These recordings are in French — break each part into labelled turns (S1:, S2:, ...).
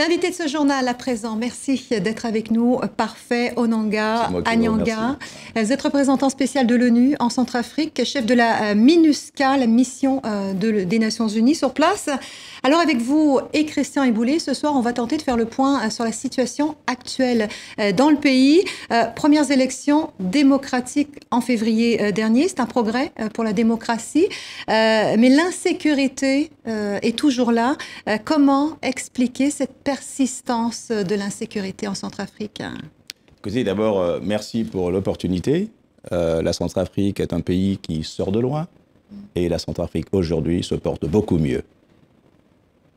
S1: L'invité de ce journal à présent, merci d'être avec nous. Parfait, Onanga, Anyanga. Euh, vous êtes représentant spécial de l'ONU en Centrafrique, chef de la euh, MINUSCA, la mission euh, des Nations Unies sur place. Alors avec vous et Christian Eboulé, ce soir, on va tenter de faire le point sur la situation actuelle dans le pays. Premières élections démocratiques en février dernier, c'est un progrès pour la démocratie, mais l'insécurité est toujours là. Comment expliquer cette persistance de l'insécurité en Centrafrique
S2: d'abord, euh, merci pour l'opportunité. Euh, la Centrafrique est un pays qui sort de loin et la Centrafrique aujourd'hui se porte beaucoup mieux.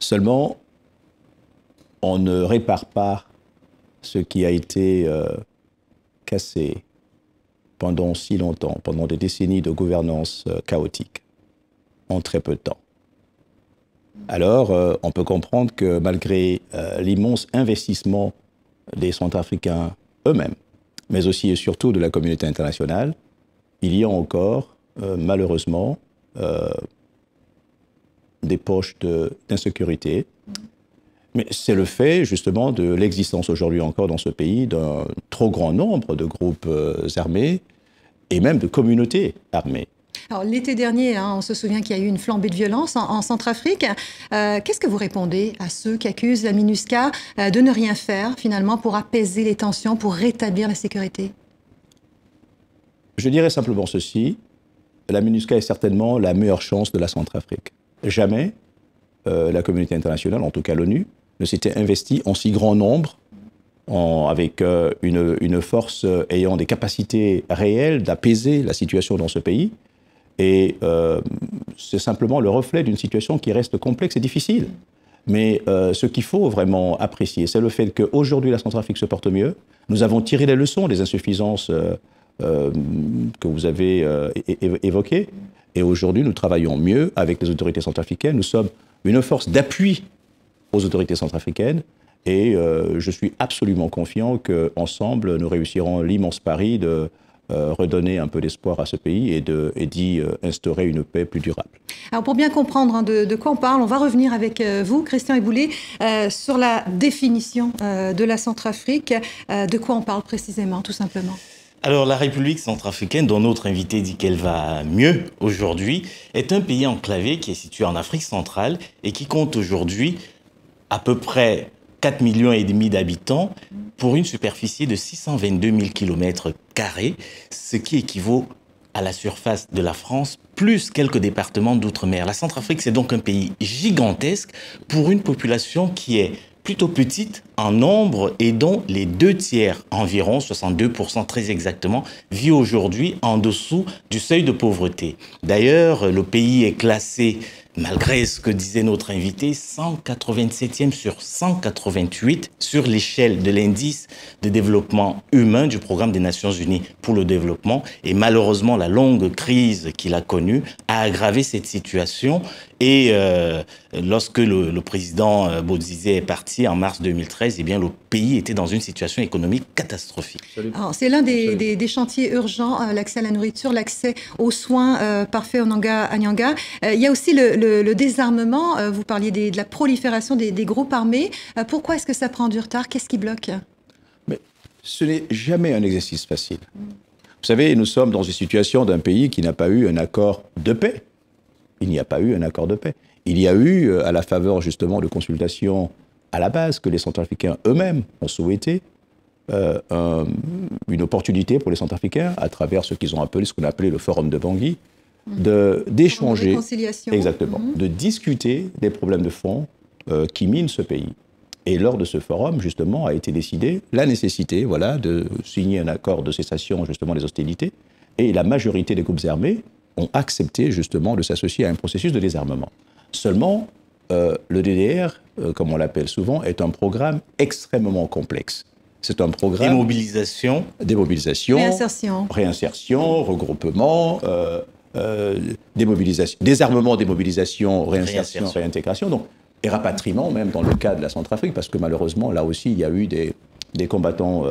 S2: Seulement, on ne répare pas ce qui a été euh, cassé pendant si longtemps, pendant des décennies de gouvernance chaotique, en très peu de temps. Alors, euh, on peut comprendre que malgré euh, l'immense investissement des Centrafricains eux-mêmes, mais aussi et surtout de la communauté internationale, il y a encore, euh, malheureusement, des poches d'insécurité. mais c'est le fait, justement, de l'existence aujourd'hui encore dans ce pays d'un trop grand nombre de groupes armés et même de communautés armées
S1: l'été dernier, hein, on se souvient qu'il y a eu une flambée de violence en, Centrafrique. Euh, qu'est-ce que vous répondez à ceux qui accusent la MINUSCA euh, de ne rien faire finalement pour apaiser les tensions, pour rétablir la sécurité
S2: Je dirais simplement ceci. La MINUSCA est certainement la meilleure chance de la Centrafrique. Jamais euh, la communauté internationale, en tout cas l'ONU, ne s'était investie en si grand nombre avec une, force ayant des capacités réelles d'apaiser la situation dans ce pays, et euh, c'est simplement le reflet d'une situation qui reste complexe et difficile. Mais euh, ce qu'il faut vraiment apprécier, c'est le fait qu'aujourd'hui la Centrafrique se porte mieux. Nous avons tiré les leçons des insuffisances euh, que vous avez évoquées. Et aujourd'hui, nous travaillons mieux avec les autorités centrafricaines. Nous sommes une force d'appui aux autorités centrafricaines. Et je suis absolument confiant qu'ensemble, nous réussirons l'immense pari de euh, redonner un peu d'espoir à ce pays et, de, d'y euh, instaurer une paix plus durable.
S1: Alors pour bien comprendre hein, de, quoi on parle, on va revenir avec euh, vous, Christian Eboulé, sur la définition de la Centrafrique. de quoi on parle précisément, tout simplement
S3: alors la République centrafricaine, dont notre invité dit qu'elle va mieux aujourd'hui, est un pays enclavé qui est situé en Afrique centrale et qui compte aujourd'hui à peu près 4,5 millions et demi d'habitants pour une superficie de 622 000 km ce qui équivaut à la surface de la France, plus quelques départements d'outre-mer. La Centrafrique, c'est donc un pays gigantesque pour une population qui est plutôt petite en nombre et dont les deux tiers, environ 62% très exactement, vit aujourd'hui en dessous du seuil de pauvreté. D'ailleurs, le pays est classé malgré ce que disait notre invité, 187e sur 188 sur l'échelle de l'indice de développement humain du programme des Nations Unies pour le développement. Et malheureusement, la longue crise qu'il a connue a aggravé cette situation et euh, lorsque le, président euh, Bozizé est parti en mars 2013, eh bien, le pays était dans une situation économique catastrophique.
S1: C'est l'un des, chantiers urgents, euh, l'accès à la nourriture, l'accès aux soins parfaits en à Nyanga. il y a aussi le, désarmement. vous parliez de la prolifération des, groupes armés. pourquoi est-ce que ça prend du retard Qu'est-ce qui bloque
S2: Mais Ce n'est jamais un exercice facile. Vous savez, nous sommes dans une situation d'un pays qui n'a pas eu un accord de paix il n'y a pas eu un accord de paix. Il y a eu, euh, à la faveur justement de consultations à la base que les Centrafricains eux-mêmes ont souhaité, euh, une opportunité pour les Centrafricains, à travers ce qu'ils ont appelé, ce qu'on appelait le forum de Bangui, mmh. d'échanger, de exactement, mmh. de discuter des problèmes de fond euh, qui minent ce pays. Et lors de ce forum, justement, a été décidée la nécessité, voilà, de signer un accord de cessation justement des hostilités. Et la majorité des groupes armés ont accepté justement de s'associer à un processus de désarmement. Seulement, euh, le DDR, euh, comme on l'appelle souvent, est un programme extrêmement complexe. C'est un programme. Démobilisation. Démobilisation. Réinsertion. Réinsertion, regroupement, euh, démobilisation, désarmement, démobilisation, réinsertion, réintégration. Donc, et rapatriement, même dans le cas de la Centrafrique, parce que malheureusement, là aussi, il y a eu des, des combattants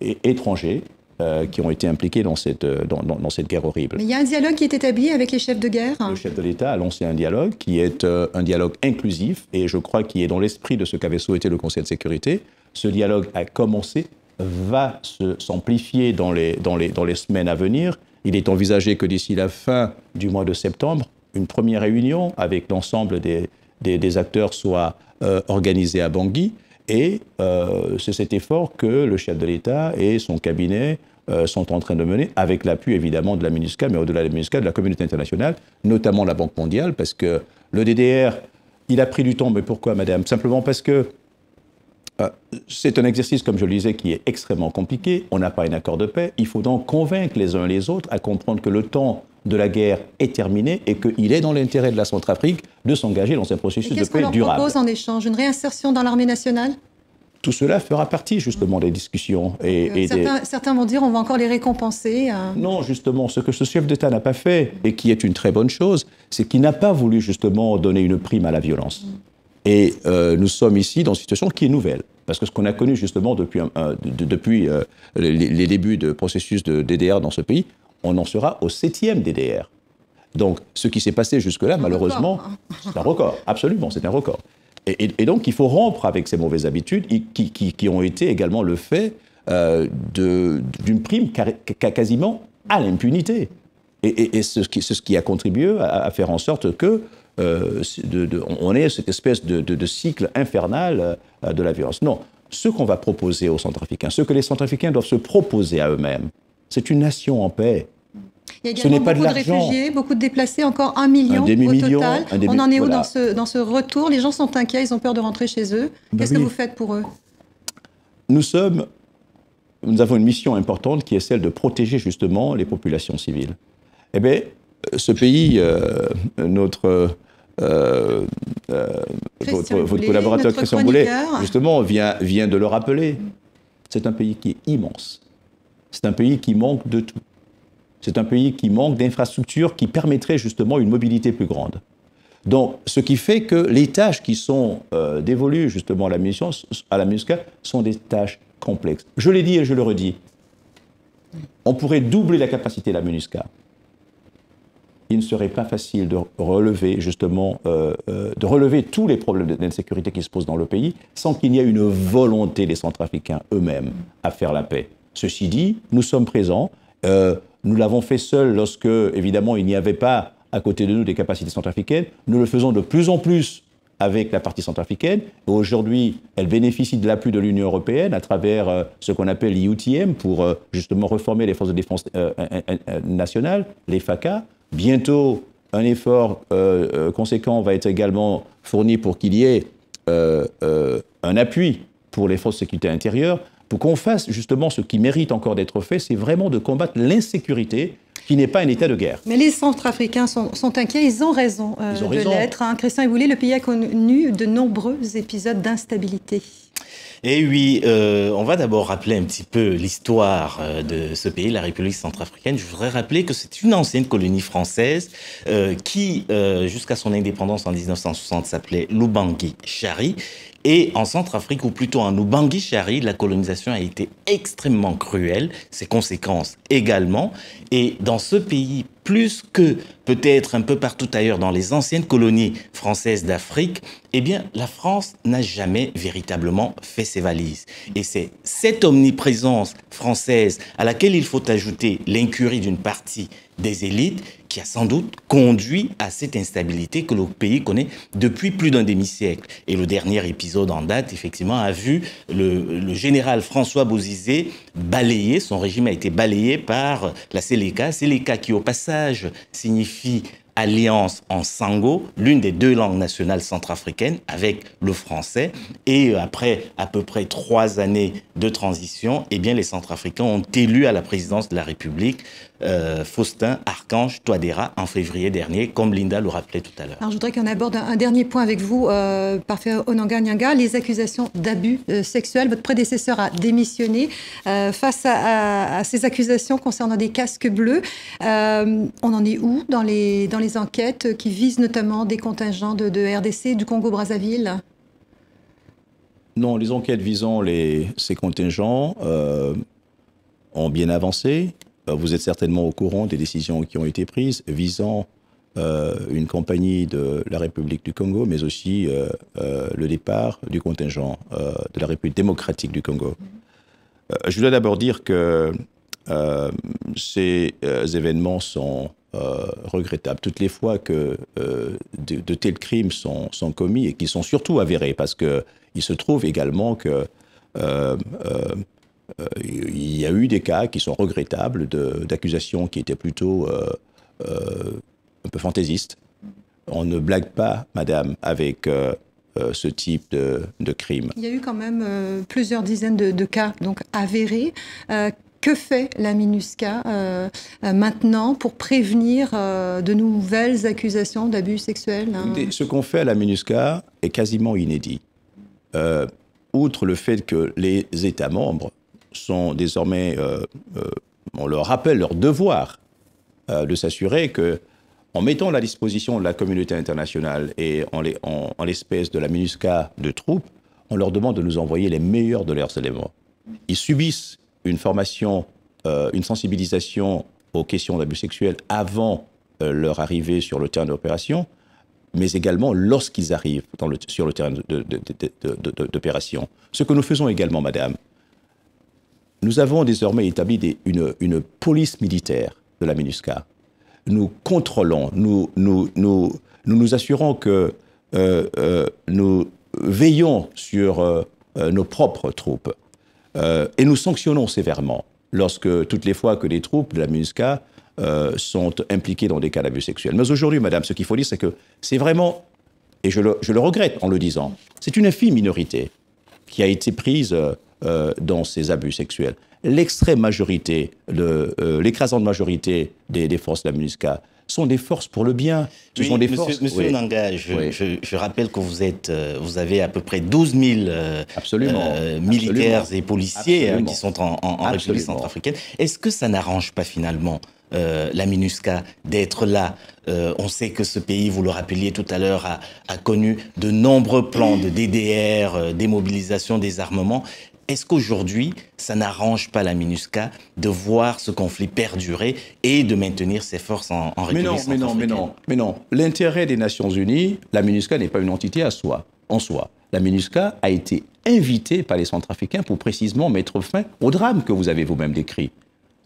S2: étrangers euh, qui ont été impliqués dans cette, euh, dans, cette guerre horrible. Mais il
S1: y a un dialogue qui est établi avec les chefs de guerre. Le
S2: chef de l'État a lancé un dialogue qui est euh, un dialogue inclusif et je crois qu'il est dans l'esprit de ce qu'avait souhaité le Conseil de sécurité. Ce dialogue a commencé, va s'amplifier dans les, dans, les, dans les semaines à venir. Il est envisagé que d'ici la fin du mois de septembre, une première réunion avec l'ensemble des, des, acteurs soit organisée à Bangui. Et euh, c'est cet effort que le chef de l'État et son cabinet euh, sont en train de mener, avec l'appui évidemment de la MINUSCA, mais au-delà de la MINUSCA, de la communauté internationale, notamment la Banque mondiale, parce que le DDR, il a pris du temps, mais pourquoi, madame Simplement parce que euh, c'est un exercice, comme je le disais, qui est extrêmement compliqué. On n'a pas un accord de paix. Il faut donc convaincre les uns les autres à comprendre que le temps de la guerre est terminée et qu'il est dans l'intérêt de la Centrafrique de s'engager dans un processus de paix durable. Qu'est-ce qu'on propose
S1: en échange Une réinsertion dans l'armée nationale
S2: tout cela fera partie justement des discussions. Et, euh,
S1: certains, vont dire on va encore les récompenser. Euh. Non,
S2: justement, ce que ce chef d'État n'a pas fait, et qui est une très bonne chose, c'est qu'il n'a pas voulu justement donner une prime à la violence. Mm. Et euh, nous sommes ici dans une situation qui est nouvelle. Parce que ce qu'on a connu justement depuis, les, débuts de processus de DDR dans ce pays, on en sera au septième DDR. Donc, ce qui s'est passé jusque-là, malheureusement, hein. c'est un record. Absolument, c'est un record. Et, donc, il faut rompre avec ces mauvaises habitudes qui, ont été également le fait euh, d'une prime quasiment à l'impunité. Et, c'est ce, qui a contribué à, faire en sorte que euh, on ait cette espèce de, cycle infernal euh, de la violence. Non, ce qu'on va proposer aux centrafricains, ce que les centrafricains doivent se proposer à eux-mêmes, c'est une nation en paix.
S1: Il y a beaucoup de, réfugiés, beaucoup de déplacés, encore un million au total. on en est où dans, ce, retour Les gens sont inquiets, ils ont peur de rentrer chez eux. Ben Qu'est-ce que vous faites pour eux
S2: Nous sommes, nous avons une mission importante qui est celle de protéger justement les populations civiles. Eh bien, ce pays, euh, notre euh, euh, votre, collaborateur Christian Boulet, justement, vient, vient de le rappeler. C'est un pays qui est immense, c'est un pays qui manque de tout. C'est un pays qui manque d'infrastructures qui permettraient justement une mobilité plus grande. Donc, ce qui fait que les tâches qui sont euh, dévolues justement à la mission, MINUSCA, sont des tâches complexes. Je l'ai dit et je le redis. On pourrait doubler la capacité de la MINUSCA. Il ne serait pas facile de relever justement, euh, euh, de relever tous les problèmes d'insécurité qui se posent dans le pays sans qu'il y ait une volonté des Centrafricains eux-mêmes à faire la paix. Ceci dit, nous sommes présents. Euh, nous l'avons fait seul lorsque, évidemment, il n'y avait pas à côté de nous des capacités centrafricaines. Nous le faisons de plus en plus avec la partie centrafricaine. Aujourd'hui, elle bénéficie de l'appui de l'Union européenne à travers euh, ce qu'on appelle l'IUTM pour euh, justement reformer les forces de défense nationales, les FACA. Bientôt, un effort conséquent va être également fourni pour qu'il y ait un appui pour les forces de sécurité intérieure pour qu'on fasse justement ce qui mérite encore d'être fait, c'est vraiment de combattre l'insécurité qui n'est pas un état de guerre.
S1: Mais les Centrafricains sont, sont inquiets, ils ont raison euh, de l'être. Hein. Christian, Christian Eboulé, le pays a connu de nombreux épisodes d'instabilité.
S3: Et eh oui, euh, on va d'abord rappeler un petit peu l'histoire euh, de ce pays, la République centrafricaine. Je voudrais rappeler que c'est une ancienne colonie française qui, jusqu'à son indépendance en 1960, s'appelait lubangui Chari et en Centrafrique, ou plutôt en Oubangui-Chari, la colonisation a été extrêmement cruelle, ses conséquences également. Et dans ce pays, plus que peut-être un peu partout ailleurs dans les anciennes colonies françaises d'Afrique, eh bien, la France n'a jamais véritablement fait ses valises. Et c'est cette omniprésence française à laquelle il faut ajouter l'incurie d'une partie des élites qui a sans doute conduit à cette instabilité que le pays connaît depuis plus d'un demi-siècle. Et le dernier épisode en date, effectivement, a vu le, général François Bozizé balayé, son régime a été balayé par la Séléka. Séléka qui, au passage, signifie alliance en sango, l'une des deux langues nationales centrafricaines, avec le français. Et euh, après à peu près trois années de transition, eh bien, les centrafricains ont élu à la présidence de la République euh, Faustin Archange toadera en février dernier, comme Linda le rappelait tout à
S1: l'heure. Alors, je voudrais qu'on aborde un, dernier point avec vous, euh, parfait Onanga Nyanga, les accusations d'abus sexuels. Votre prédécesseur a démissionné face à, ces accusations concernant des casques bleus. on en est où dans les, dans les enquêtes qui visent notamment des contingents de, RDC, du Congo-Brazzaville
S2: Non, les enquêtes visant les, ces contingents euh, ont bien avancé. Euh, vous êtes certainement au courant des décisions qui ont été prises visant euh, une compagnie de la République du Congo, mais aussi le départ du contingent de la République démocratique du Congo. je dois d'abord dire que ces événements sont euh, regrettable. Toutes les fois que euh, de, tels crimes sont, commis et qui sont surtout avérés, parce qu'il se trouve également que euh, il y a eu des cas qui sont regrettables d'accusations qui étaient plutôt un peu fantaisistes. On ne blague pas, madame, avec ce type de, de, crime.
S1: Il y a eu quand même plusieurs dizaines de, cas donc avérés que fait la MINUSCA euh, euh, maintenant pour prévenir euh, de nouvelles accusations d'abus sexuels hein
S2: Ce qu'on fait à la MINUSCA est quasiment inédit. outre le fait que les États membres sont désormais, on leur rappelle leur devoir de s'assurer que, en mettant à la disposition de la communauté internationale et en, l'espèce de la MINUSCA de troupes, on leur demande de nous envoyer les meilleurs de leurs éléments. Ils subissent une formation, euh, une sensibilisation aux questions d'abus sexuels avant euh, leur arrivée sur le terrain d'opération, mais également lorsqu'ils arrivent sur le terrain d'opération. Ce que nous faisons également, Madame, nous avons désormais établi une, police militaire de la MINUSCA. Nous contrôlons, nous nous, assurons que euh, nous veillons sur nos propres troupes. Euh, et nous sanctionnons sévèrement lorsque, toutes les fois que les troupes de la Muska euh, sont impliquées dans des cas d'abus sexuels. Mais aujourd'hui, madame, ce qu'il faut dire, c'est que c'est vraiment, et je le, regrette en le disant, c'est une infime minorité qui a été prise euh, dans ces abus sexuels. L'extrême majorité, l'écrasante
S3: majorité des, forces de la Muska
S2: sont des forces pour le bien. Ce sont des monsieur, forces. je,
S3: rappelle que vous, êtes, euh, vous avez à peu près 12 000 euh, euh, militaires et policiers qui sont en, République centrafricaine. Est-ce que ça n'arrange pas finalement la MINUSCA d'être là. on sait que ce pays, vous le rappeliez tout à l'heure, a, connu de nombreux plans de DDR, démobilisation, désarmement. Est-ce qu'aujourd'hui, ça n'arrange pas la MINUSCA de voir ce conflit perdurer et de maintenir ses forces en, en mais non, mais non, mais non, mais non. L'intérêt des Nations
S2: Unies, la MINUSCA n'est pas une entité à soi, en soi. La MINUSCA a été invitée par les Centrafricains pour précisément mettre fin au drame que vous avez vous-même décrit.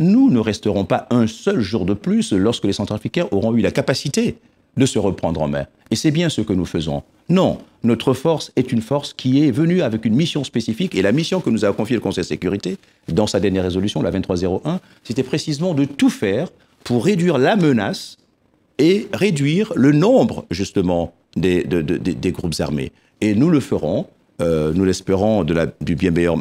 S2: Nous ne resterons pas un seul jour de plus lorsque les Centrafricains auront eu la capacité de se reprendre en main. Et c'est bien ce que nous faisons. Non, notre force est une force qui est venue avec une mission spécifique, et la mission que nous a confiée le Conseil de sécurité, dans sa dernière résolution, la 2301, c'était précisément de tout faire pour réduire la menace et réduire le nombre, justement, des, des, groupes armés. Et nous le ferons, euh, nous l'espérons, de la, du bien meilleure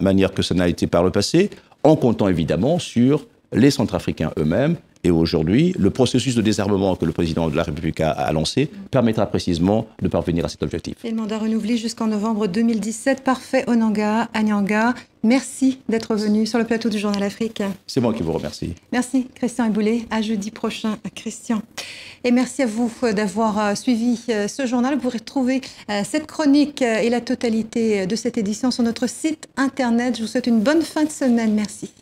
S2: manière que ça n'a été par le passé, en comptant évidemment sur les Centrafricains eux-mêmes, et aujourd'hui, le processus de désarmement que le président de la République a, lancé permettra précisément de parvenir à cet objectif.
S1: Et le mandat renouvelé jusqu'en novembre 2017. Parfait, Onanga, Anyanga. Merci d'être venu sur le plateau du Journal Afrique.
S2: C'est moi qui vous remercie.
S1: Merci, Christian Eboulé, À jeudi prochain, Christian. Et merci à vous euh, d'avoir euh, suivi euh, ce journal. Vous pourrez trouver cette chronique et la totalité de cette édition sur notre site internet. Je vous souhaite une bonne fin de semaine. Merci.